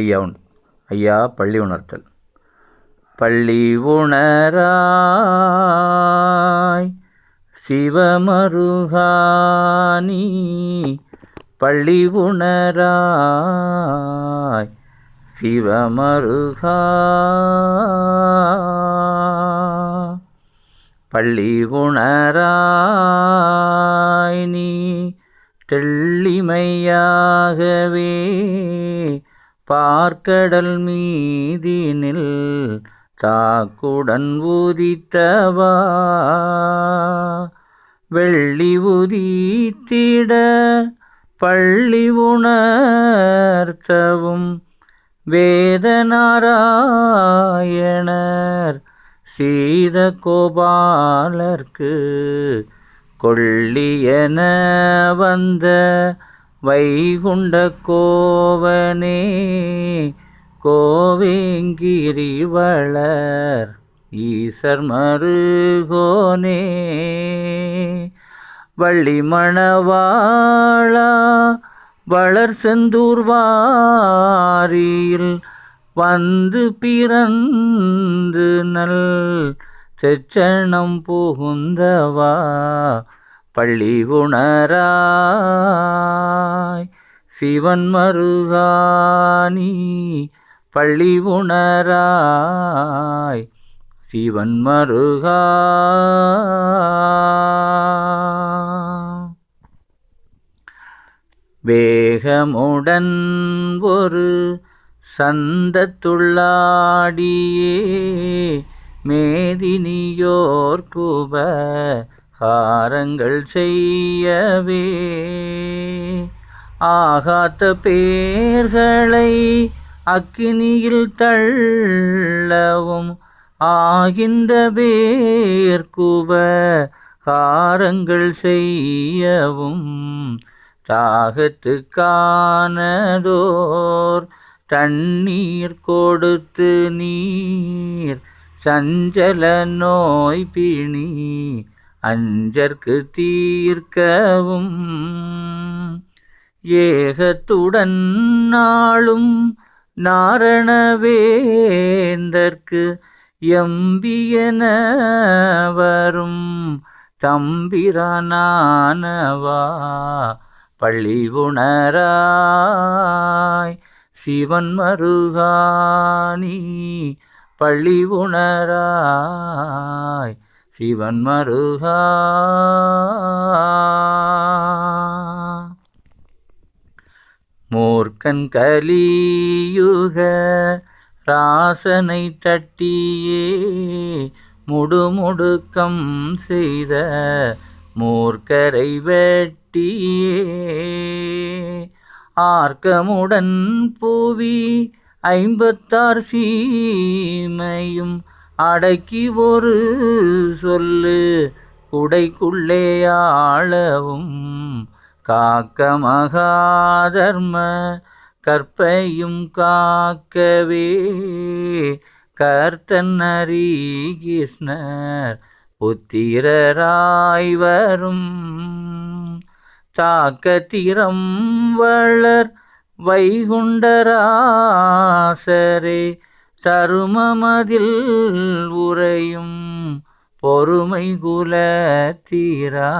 ஐயா உண் ஐயா பள்ளி உணர்த்தல் பள்ளி உணராய் சிவமருகானி பள்ளி உணராய் சிவமருகா பள்ளி உணராய் நீ தெள்ளிமையாகவே பார்க்கடல் மீதினில் தாக்குடன் உதித்தவா வெள்ளி உதித்திட பள்ளி உணர்த்தவும் வேதனாராயணர் சீத கோபாலர்க்கு கொள்ளியன வந்த வைகுண்ட கோவனே வளர் ஈசர் மருகோனே வள்ளி மணவாழா வளர் செந்தூர்வாரியில் வந்து பிறந்து நல் செச்சனம் புகுந்தவா பள்ளி உணராய் சிவன் மருகானி பள்ளி உணராய் சிவன் மருகா ஒரு சந்தத்துள்ளாடியே மேதினியோர் குப காரங்கள் செய்யவே ஆகாத்த பேர்களை அக்கினியில் தள்ளவும் ஆகின்ற பேர்கூப காரங்கள் செய்யவும் தாகத்துக்கானதோர் தண்ணீர் கொடுத்து நீர் சஞ்சல நோய் பிணி அஞ்சற்கு தீர்க்கவும் ஏகத்துடன் நாளும் நாரணவேந்தற்கு எம்பியனவரும் தம்பிரானவா பள்ளி உணராய் சிவன் மருகாணி பள்ளி உணராய் சிவன் மருகா மூர்க்கன் கலியுக ராசனை தட்டியே முடுமுடுக்கம் செய்த மூர்க்கரை வெட்டியே ஆர்க்கமுடன் பூவி ஐம்பத்தார் சீமையும் அடக்கி ஒரு சொல்லு குடைக்குள்ளே ஆளவும் காக்க மகாதர்ம கற்பையும் காக்கவே கர்த்தன் ஹரி கிருஷ்ணர் புத்திரராய் வரும் தாக்கத்திரம் வளர் வைகுண்டராசரே தருமமதில் உரையும் பொறுமை குல தீரா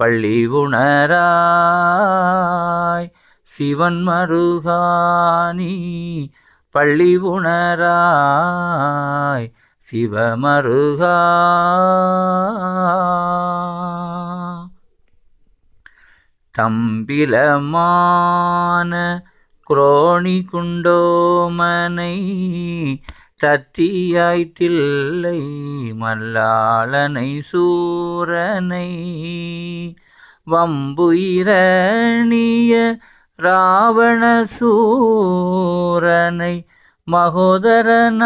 பள்ளி உணராய் சிவன் மருகாணி பள்ளி உணராய் சிவமருகா தம்பிலமான குரோணி குண்டோமனை தத்தியாய்த்தில்லை மல்லாளனை சூரனை வம்புயிரணிய இராவண சூரனை மகோதரனான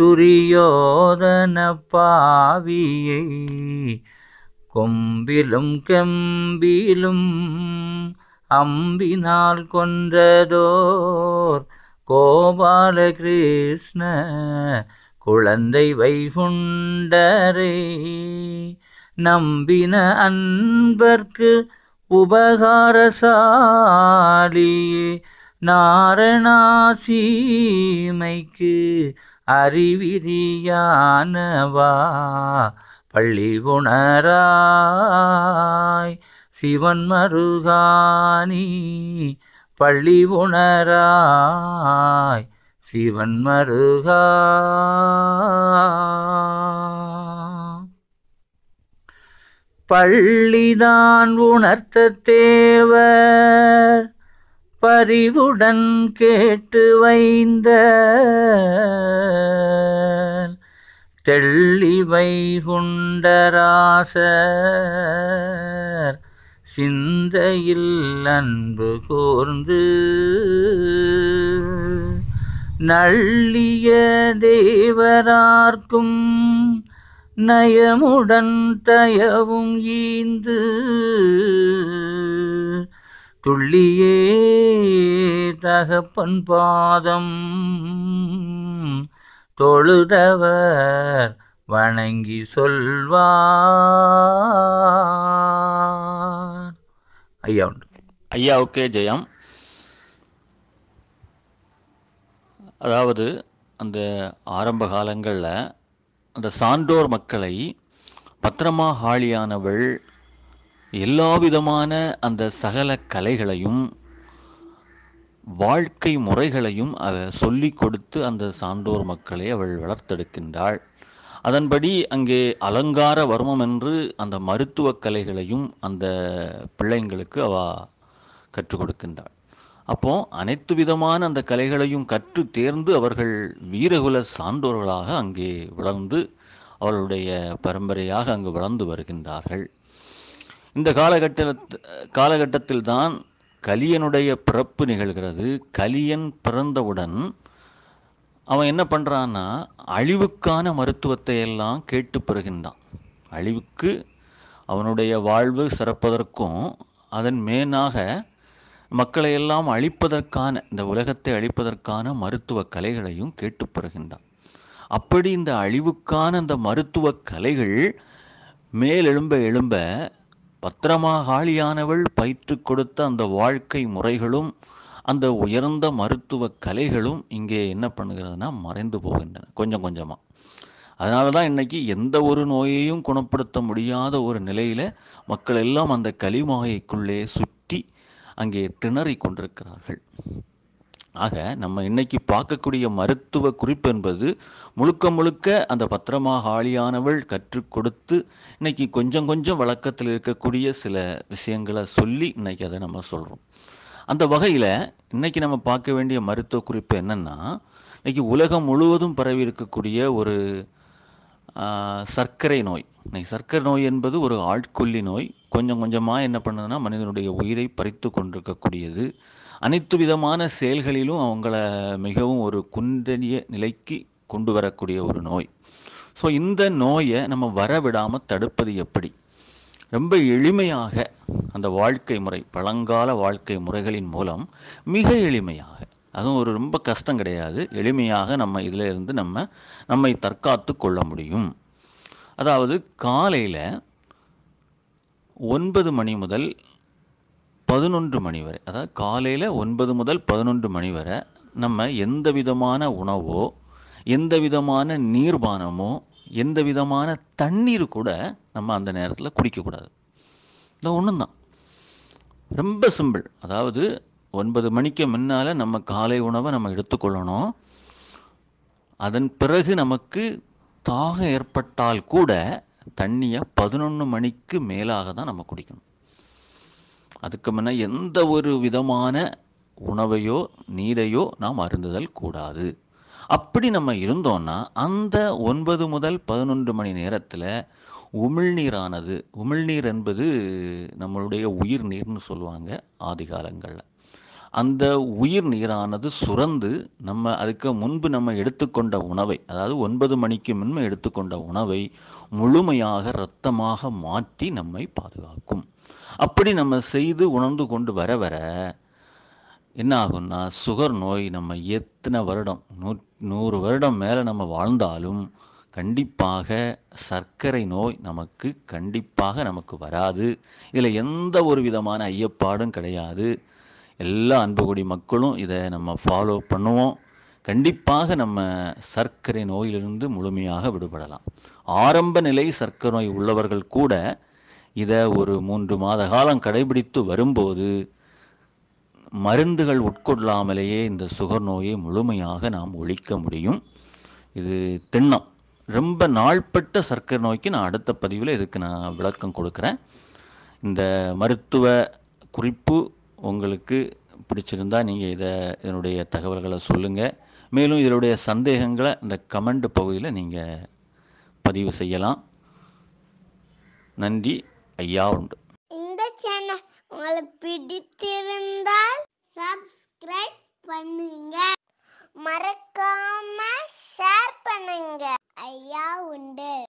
துரியோதன பாவியை கொம்பிலும் கெம்பிலும் அம்பினால் கொன்றதோர் கோபால கிருஷ்ண குழந்தை வைகுண்டரே நம்பின அன்பர்க்கு உபகாரசாலி நாரணாசீமைக்கு அறிவிதியானவா பள்ளி உணராய் சிவன் மருகானி பள்ளி உணராய் சிவன் மருகிதான் உணர்த்த தேவர் பறிவுடன் கேட்டு வைந்த தெள்ளிவை குண்டராசர் சிந்தையில் அன்பு கோர்ந்து நள்ளிய தேவரார்க்கும் நயமுடன் தயவும் ஈந்து துள்ளியே தகப்பன் பாதம் தொழுதவர் வணங்கி சொல்வார் ஐயா உண்டு ஐயா ஓகே ஜெயம் அதாவது அந்த ஆரம்ப காலங்களில் அந்த சான்றோர் மக்களை பத்திரமா ஹாளியானவள் எல்லா விதமான அந்த சகல கலைகளையும் வாழ்க்கை முறைகளையும் அவ சொல்லி கொடுத்து அந்த சான்றோர் மக்களை அவள் வளர்த்தெடுக்கின்றாள் அதன்படி அங்கே அலங்கார வர்மம் என்று அந்த மருத்துவ கலைகளையும் அந்த பிள்ளைங்களுக்கு அவ கற்றுக் கொடுக்கின்றாள் அப்போ அனைத்து விதமான அந்த கலைகளையும் கற்று தேர்ந்து அவர்கள் வீரகுல சான்றோர்களாக அங்கே வளர்ந்து அவர்களுடைய பரம்பரையாக அங்கு வளர்ந்து வருகின்றார்கள் இந்த காலகட்ட காலகட்டத்தில் தான் கலியனுடைய பிறப்பு நிகழ்கிறது கலியன் பிறந்தவுடன் அவன் என்ன பண்ணுறான்னா அழிவுக்கான மருத்துவத்தை எல்லாம் கேட்டு பெறுகின்றான் அழிவுக்கு அவனுடைய வாழ்வு சிறப்பதற்கும் அதன் மேனாக மக்களை எல்லாம் அழிப்பதற்கான இந்த உலகத்தை அழிப்பதற்கான மருத்துவ கலைகளையும் கேட்டு பெறுகின்றான் அப்படி இந்த அழிவுக்கான அந்த மருத்துவ கலைகள் மேலெழும்ப எழும்ப பத்திரமாக காலியானவள் பயிற்று கொடுத்த அந்த வாழ்க்கை முறைகளும் அந்த உயர்ந்த மருத்துவ கலைகளும் இங்கே என்ன பண்ணுகிறதுனா மறைந்து போகின்றன கொஞ்சம் கொஞ்சமாக அதனால தான் இன்றைக்கி எந்த ஒரு நோயையும் குணப்படுத்த முடியாத ஒரு நிலையில் மக்கள் எல்லாம் அந்த கலிமாயைக்குள்ளே சுற்றி அங்கே திணறி கொண்டிருக்கிறார்கள் ஆக நம்ம இன்னைக்கு பார்க்கக்கூடிய மருத்துவ குறிப்பு என்பது முழுக்க முழுக்க அந்த பத்திரமாக ஆளியானவள் கற்றுக் கொடுத்து இன்னைக்கு கொஞ்சம் கொஞ்சம் வழக்கத்தில் இருக்கக்கூடிய சில விஷயங்களை சொல்லி இன்னைக்கு அதை நம்ம சொல்கிறோம் அந்த வகையில் இன்றைக்கி நம்ம பார்க்க வேண்டிய மருத்துவ குறிப்பு என்னென்னா இன்றைக்கி உலகம் முழுவதும் பரவி இருக்கக்கூடிய ஒரு சர்க்கரை நோய் இன்றைக்கி சர்க்கரை நோய் என்பது ஒரு ஆட்கொல்லி நோய் கொஞ்சம் கொஞ்சமாக என்ன பண்ணுதுன்னா மனிதனுடைய உயிரை பறித்து கொண்டிருக்கக்கூடியது அனைத்து விதமான செயல்களிலும் அவங்கள மிகவும் ஒரு குண்டனிய நிலைக்கு கொண்டு வரக்கூடிய ஒரு நோய் ஸோ இந்த நோயை நம்ம வரவிடாமல் தடுப்பது எப்படி ரொம்ப எளிமையாக அந்த வாழ்க்கை முறை பழங்கால வாழ்க்கை முறைகளின் மூலம் மிக எளிமையாக அதுவும் ஒரு ரொம்ப கஷ்டம் கிடையாது எளிமையாக நம்ம இதில் இருந்து நம்ம நம்மை தற்காத்து கொள்ள முடியும் அதாவது காலையில் ஒன்பது மணி முதல் பதினொன்று மணி வரை அதாவது காலையில் ஒன்பது முதல் பதினொன்று மணி வரை நம்ம எந்த விதமான உணவோ எந்த விதமான நீர்பானமோ எந்த விதமான தண்ணீர் கூட நம்ம அந்த நேரத்தில் குடிக்கக்கூடாது இந்த ஒன்று தான் ரொம்ப சிம்பிள் அதாவது ஒன்பது மணிக்கு முன்னால் நம்ம காலை உணவை நம்ம எடுத்துக்கொள்ளணும் அதன் பிறகு நமக்கு தாகம் ஏற்பட்டால் கூட தண்ணியை பதினொன்று மணிக்கு மேலாக தான் நம்ம குடிக்கணும் அதுக்கு முன்னே எந்த ஒரு விதமான உணவையோ நீரையோ நாம் அருந்துதல் கூடாது அப்படி நம்ம இருந்தோம்னா அந்த ஒன்பது முதல் பதினொன்று மணி நேரத்தில் உமிழ்நீரானது உமிழ்நீர் என்பது நம்மளுடைய உயிர் நீர்னு சொல்லுவாங்க ஆதி காலங்களில் அந்த உயிர் நீரானது சுரந்து நம்ம அதுக்கு முன்பு நம்ம எடுத்துக்கொண்ட உணவை அதாவது ஒன்பது மணிக்கு முன்பு எடுத்துக்கொண்ட உணவை முழுமையாக இரத்தமாக மாற்றி நம்மை பாதுகாக்கும் அப்படி நம்ம செய்து உணர்ந்து கொண்டு வர வர என்ன ஆகும்னா சுகர் நோய் நம்ம எத்தனை வருடம் நூ நூறு வருடம் மேலே நம்ம வாழ்ந்தாலும் கண்டிப்பாக சர்க்கரை நோய் நமக்கு கண்டிப்பாக நமக்கு வராது இதில் எந்த ஒரு விதமான ஐயப்பாடும் கிடையாது எல்லா அன்புகுடி மக்களும் இதை நம்ம ஃபாலோ பண்ணுவோம் கண்டிப்பாக நம்ம சர்க்கரை நோயிலிருந்து முழுமையாக விடுபடலாம் ஆரம்ப நிலை சர்க்கரை நோய் உள்ளவர்கள் கூட இதை ஒரு மூன்று மாத காலம் கடைபிடித்து வரும்போது மருந்துகள் உட்கொள்ளாமலேயே இந்த சுகர் நோயை முழுமையாக நாம் ஒழிக்க முடியும் இது திண்ணம் ரொம்ப நாள்பட்ட சர்க்கரை நோய்க்கு நான் அடுத்த பதிவில் இதுக்கு நான் விளக்கம் கொடுக்குறேன் இந்த மருத்துவ குறிப்பு உங்களுக்கு பிடிச்சிருந்தா நீங்கள் இதை இதனுடைய தகவல்களை சொல்லுங்கள் மேலும் இதனுடைய சந்தேகங்களை இந்த கமெண்ட் பகுதியில் நீங்கள் பதிவு செய்யலாம் நன்றி ஐயா உண்டு உங்களுக்கு பிடித்திருந்தால் சப்ஸ்கிரைப் பண்ணுங்க மறக்காம ஷேர் பண்ணுங்க ஐயா உண்டு